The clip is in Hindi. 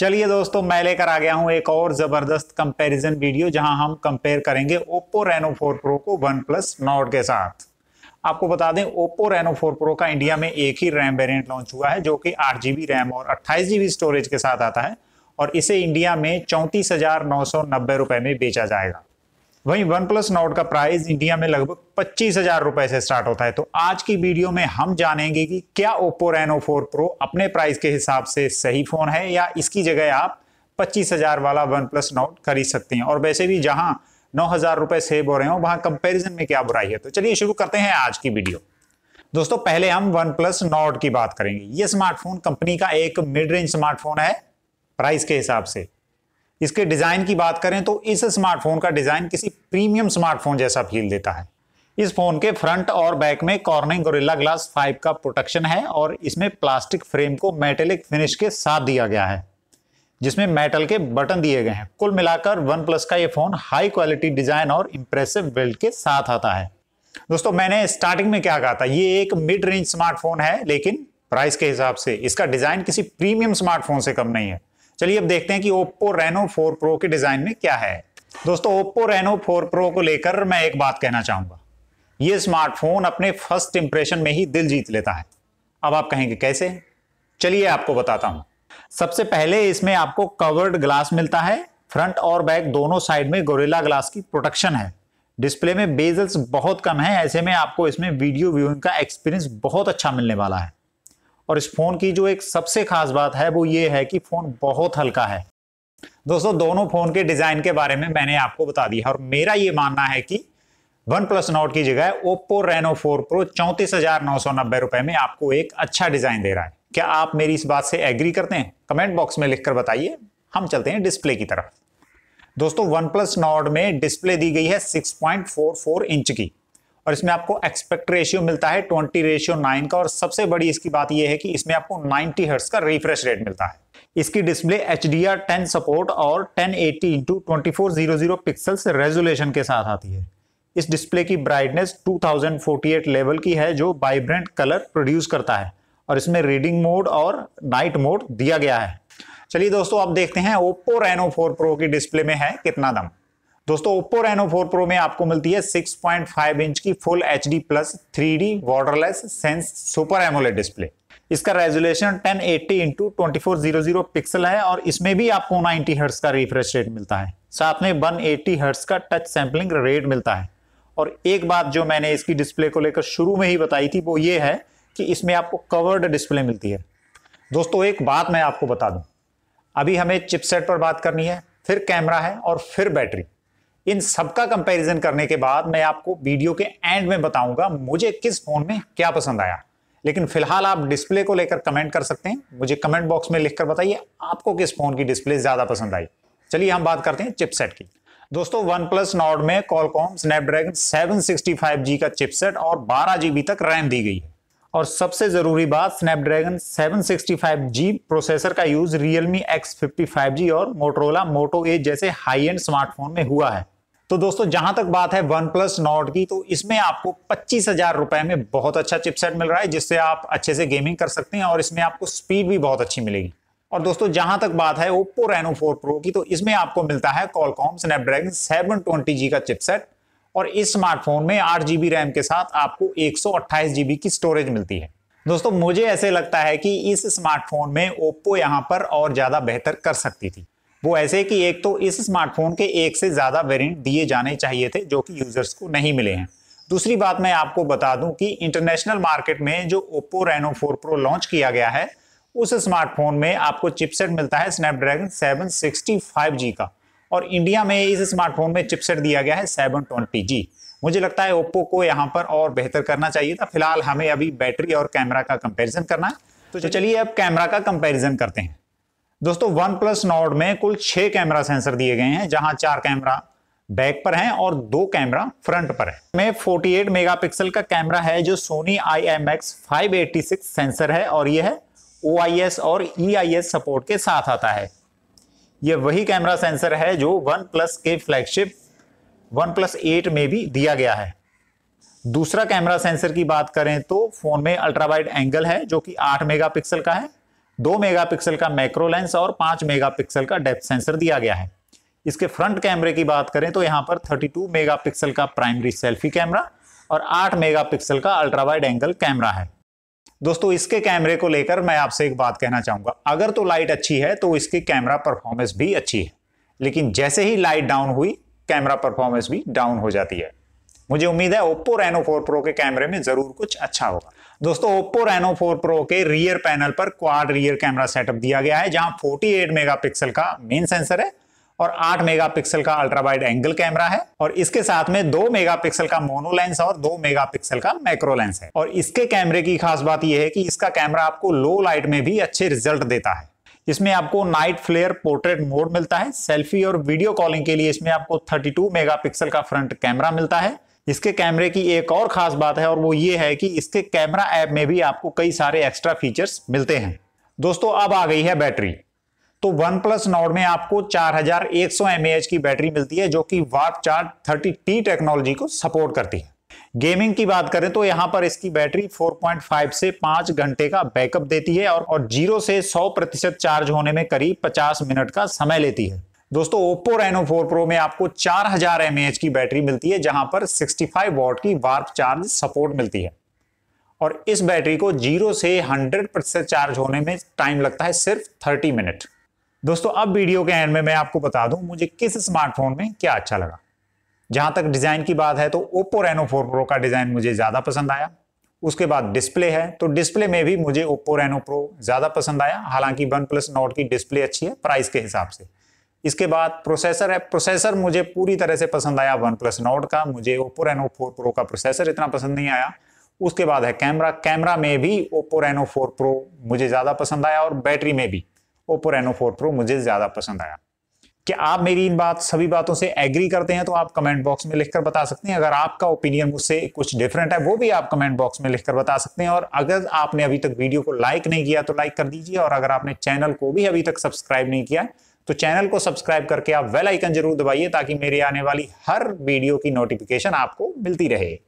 चलिए दोस्तों मैं लेकर आ गया हूं एक और जबरदस्त कंपैरिजन वीडियो जहां हम कंपेयर करेंगे ओप्पो रेनो 4 प्रो को वन प्लस नोट के साथ आपको बता दें ओप्पो रेनो 4 प्रो का इंडिया में एक ही रैम वेरिएंट लॉन्च हुआ है जो कि आठ रैम और अट्ठाईस जी स्टोरेज के साथ आता है और इसे इंडिया में चौंतीस में बेचा जाएगा वहीं वन प्लस नोट का प्राइस इंडिया में लगभग पच्चीस हजार रुपए से स्टार्ट होता है तो आज की वीडियो में हम जानेंगे कि क्या ओप्पो रेनो फोर प्रो अपने प्राइस के हिसाब से सही फोन है या इसकी जगह आप पच्चीस हजार वाला वन प्लस नोट खरीद सकते हैं और वैसे भी जहां नौ हजार रुपए सेव हो रहे हो वहां कंपेरिजन में क्या बुराई है तो चलिए शुरू करते हैं आज की वीडियो दोस्तों पहले हम वन प्लस नोट की बात करेंगे ये स्मार्टफोन कंपनी का एक मिड रेंज स्मार्टफोन है प्राइस के हिसाब से इसके डिज़ाइन की बात करें तो इस स्मार्टफोन का डिज़ाइन किसी प्रीमियम स्मार्टफोन जैसा फील देता है इस फोन के फ्रंट और बैक में कॉर्निंग गोरिल्ला ग्लास 5 का प्रोटेक्शन है और इसमें प्लास्टिक फ्रेम को मेटेलिक फिनिश के साथ दिया गया है जिसमें मेटल के बटन दिए गए हैं कुल मिलाकर वन प्लस का ये फ़ोन हाई क्वालिटी डिज़ाइन और इम्प्रेसिव बिल्ड के साथ आता है दोस्तों मैंने स्टार्टिंग में क्या कहा था ये एक मिड रेंज स्मार्टफोन है लेकिन प्राइस के हिसाब से इसका डिज़ाइन किसी प्रीमियम स्मार्टफोन से कम नहीं है चलिए अब देखते हैं कि ओप्पो रेनो फोर प्रो के डिज़ाइन में क्या है दोस्तों ओप्पो रेनो फोर प्रो को लेकर मैं एक बात कहना चाहूंगा ये स्मार्टफोन अपने फर्स्ट इंप्रेशन में ही दिल जीत लेता है अब आप कहेंगे कैसे चलिए आपको बताता हूँ सबसे पहले इसमें आपको कवर्ड ग्लास मिलता है फ्रंट और बैक दोनों साइड में गोरेला ग्लास की प्रोटेक्शन है डिस्प्ले में बेजल्स बहुत कम है ऐसे में आपको इसमें वीडियो व्यूइंग का एक्सपीरियंस बहुत अच्छा मिलने वाला है और इस फ़ोन की जो एक सबसे ख़ास बात है वो ये है कि फ़ोन बहुत हल्का है दोस्तों दोनों फ़ोन के डिज़ाइन के बारे में मैंने आपको बता दिया और मेरा ये मानना है कि वन प्लस नोट की जगह ओप्पो रेनो फोर प्रो चौंतीस हजार नौ सौ नब्बे रुपए में आपको एक अच्छा डिज़ाइन दे रहा है क्या आप मेरी इस बात से एग्री करते हैं कमेंट बॉक्स में लिखकर बताइए हम चलते हैं डिस्प्ले की तरफ दोस्तों वन प्लस नॉट में डिस्प्ले दी गई है 6.44 इंच की और इसमें आपको एक्सपेक्ट रेशियो मिलता है ट्वेंटी रेशियो नाइन का और सबसे बड़ी इसकी बात यह है कि इसमें आपको नाइनटी हर्ट्स का रिफ्रेश रेट मिलता है इसकी display H D R ten support और ten eighty into twenty four zero zero pixels resolution के साथ आती है इस डिस्प्ले की ब्राइटनेस 2048 लेवल की है जो वाइब्रेंट कलर प्रोड्यूस करता है और इसमें रीडिंग मोड और नाइट मोड दिया गया है चलिए दोस्तों आप देखते हैं ओप्पो रेनो 4 प्रो की डिस्प्ले में है कितना दम दोस्तों ओप्पो रेनो 4 प्रो में आपको मिलती है 6.5 इंच की full H D plus three D borderless sense super AMOLED display इसका resolution 1080 eighty into twenty pixel है और इसमें भी आपको 90 हर्ट्स का रिफ्रेश रेट मिलता है साथ में 180 एट्टी हर्ट्स का टच सैम्पलिंग रेट मिलता है और एक बात जो मैंने इसकी डिस्प्ले को लेकर शुरू में ही बताई थी वो ये है कि इसमें आपको कवर्ड डिस्प्ले मिलती है दोस्तों एक बात मैं आपको बता दूं अभी हमें चिपसेट पर बात करनी है फिर कैमरा है और फिर बैटरी इन सबका कंपैरिजन करने के बाद मैं आपको वीडियो के एंड में बताऊंगा मुझे किस फोन में क्या पसंद आया लेकिन फिलहाल आप डिस्प्ले को लेकर कमेंट कर सकते हैं मुझे कमेंट बॉक्स में लिखकर बताइए आपको किस फोन की डिस्प्ले ज्यादा पसंद आई चलिए हम बात करते हैं चिपसेट की दोस्तों वन प्लस नॉर्ड में कॉलकॉम स्नैपड्रैगन सेवन का चिपसेट और बारह तक रैम दी गई है और सबसे जरूरी बात स्नैपड्रैगन 765G प्रोसेसर का यूज फाइव जी और मोटरोला मोटो ए जैसे हाई एंड स्मार्टफोन में हुआ है तो दोस्तों जहां तक बात है वन प्लस नॉट की तो इसमें आपको पच्चीस हजार रुपए में बहुत अच्छा चिपसेट मिल रहा है जिससे आप अच्छे से गेमिंग कर सकते हैं और इसमें आपको स्पीड भी बहुत अच्छी मिलेगी और दोस्तों जहां तक बात है ओप्पो रेनो फोर प्रो की तो इसमें आपको मिलता है Qualcomm Snapdragon seven twenty G का चिपसेट और इस स्मार्टफोन में आठ रैम के साथ आपको एक सौ की स्टोरेज मिलती है दोस्तों मुझे ऐसे लगता है कि इस स्मार्टफोन में ओप्पो यहाँ पर और ज़्यादा बेहतर कर सकती थी वो ऐसे कि एक तो इस स्मार्टफोन के एक से ज़्यादा वेरिएंट दिए जाने चाहिए थे जो कि यूज़र्स को नहीं मिले हैं दूसरी बात मैं आपको बता दूं कि इंटरनेशनल मार्केट में जो ओप्पो रेनो 4 प्रो लॉन्च किया गया है उस स्मार्टफोन में आपको चिपसेट मिलता है स्नैपड्रैगन सेवन का और इंडिया में इस स्मार्टफोन में चिपसेट दिया गया है सेवन मुझे लगता है ओप्पो को यहाँ पर और बेहतर करना चाहिए था फिलहाल हमें अभी बैटरी और कैमरा का कंपेरिजन करना है तो चलिए अब कैमरा का कंपेरिजन करते हैं दोस्तों वन प्लस नॉर्ड में कुल छह कैमरा सेंसर दिए गए हैं जहां चार कैमरा बैक पर हैं और दो कैमरा फ्रंट पर है में 48 मेगापिक्सल का कैमरा है जो Sony I M X five sensor है और यह आई एस और ई e सपोर्ट के साथ आता है यह वही कैमरा सेंसर है जो वन प्लस के फ्लैगशिप वन प्लस एट में भी दिया गया है दूसरा कैमरा सेंसर की बात करें तो फोन में अल्ट्रावाइड एंगल है जो कि 8 मेगापिक्सल का है दो मेगापिक्सल का मैक्रो लेंस और पांच मेगापिक्सल का डेप्थ सेंसर दिया गया है इसके फ्रंट कैमरे की बात करें तो यहाँ पर 32 मेगापिक्सल का प्राइमरी सेल्फी कैमरा और 8 मेगापिक्सल का अल्ट्रा वाइड एंगल कैमरा है दोस्तों इसके कैमरे को लेकर मैं आपसे एक बात कहना चाहूँगा अगर तो लाइट अच्छी है तो इसकी कैमरा परफॉर्मेंस भी अच्छी है लेकिन जैसे ही लाइट डाउन हुई कैमरा परफॉर्मेंस भी डाउन हो जाती है मुझे उम्मीद है ओप्पो रेनो फोर प्रो के कैमरे में ज़रूर कुछ अच्छा होगा दोस्तों ओप्पो रेनो 4 प्रो के रियर पैनल पर क्वाड रियर कैमरा सेटअप दिया गया है जहां 48 मेगापिक्सल का मेन सेंसर है और 8 मेगापिक्सल का अल्ट्रा वाइड एंगल कैमरा है और इसके साथ में 2 मेगापिक्सल का मोनो लेंस और 2 मेगापिक्सल का मैक्रो लेंस है और इसके कैमरे की खास बात यह है कि इसका कैमरा आपको लो लाइट में भी अच्छे रिजल्ट देता है इसमें आपको नाइट फ्लेयर पोर्ट्रेट मोड मिलता है सेल्फी और वीडियो कॉलिंग के लिए इसमें आपको 32 मेगापिक्सल का फ्रंट कैमरा मिलता है इसके कैमरे की एक और ख़ास बात है और वो ये है कि इसके कैमरा ऐप में भी आपको कई सारे एक्स्ट्रा फीचर्स मिलते हैं दोस्तों अब आ गई है बैटरी तो वन प्लस नोड में आपको 4100 एच की बैटरी मिलती है जो कि warp charge thirty T technology को सपोर्ट करती है गेमिंग की बात करें तो यहाँ पर इसकी बैटरी 4.5 से 5 घंटे का बैकअप देती है और, और जीरो से 100 प्रतिशत चार्ज होने में करीब 50 मिनट का समय लेती है दोस्तों ओप्पो रेनो 4 प्रो में आपको 4000 हजार की बैटरी मिलती है जहां पर 65 वॉट की वार्प चार्ज सपोर्ट मिलती है और इस बैटरी को जीरो से 100 परसेंट चार्ज होने में टाइम लगता है सिर्फ 30 मिनट दोस्तों अब वीडियो के एंड में मैं आपको बता दूं मुझे किस स्मार्टफोन में क्या अच्छा लगा जहां तक डिज़ाइन की बात है तो ओप्पो रेनो फोर प्रो का डिज़ाइन मुझे ज़्यादा पसंद आया उसके बाद डिस्प्ले है तो डिस्प्ले में भी मुझे ओप्पो रेनो प्रो ज़्यादा पसंद आया हालांकि वन प्लस नोट की डिस्प्ले अच्छी है प्राइस के हिसाब से इसके बाद प्रोसेसर है प्रोसेसर मुझे पूरी तरह से पसंद आया वन प्लस नोट का मुझे ओप्पो रेनो फोर प्रो का प्रोसेसर इतना पसंद नहीं आया उसके बाद है कैमरा कैमरा में भी ओप्पो रेनो फोर प्रो मुझे ज़्यादा पसंद आया और बैटरी में भी ओप्पो रेनो फोर प्रो मुझे ज़्यादा पसंद आया क्या आप मेरी इन बात सभी बातों से एग्री करते हैं तो आप कमेंट बॉक्स में लिखकर बता सकते हैं अगर आपका ओपिनियन मुझसे कुछ डिफरेंट है वो भी आप कमेंट बॉक्स में लिखकर बता सकते हैं और अगर आपने अभी तक वीडियो को लाइक नहीं किया तो लाइक कर दीजिए और अगर आपने चैनल को भी अभी तक सब्सक्राइब नहीं किया तो चैनल को सब्सक्राइब करके आप वेल आइकन जरूर दबाइए ताकि मेरी आने वाली हर वीडियो की नोटिफिकेशन आपको मिलती रहे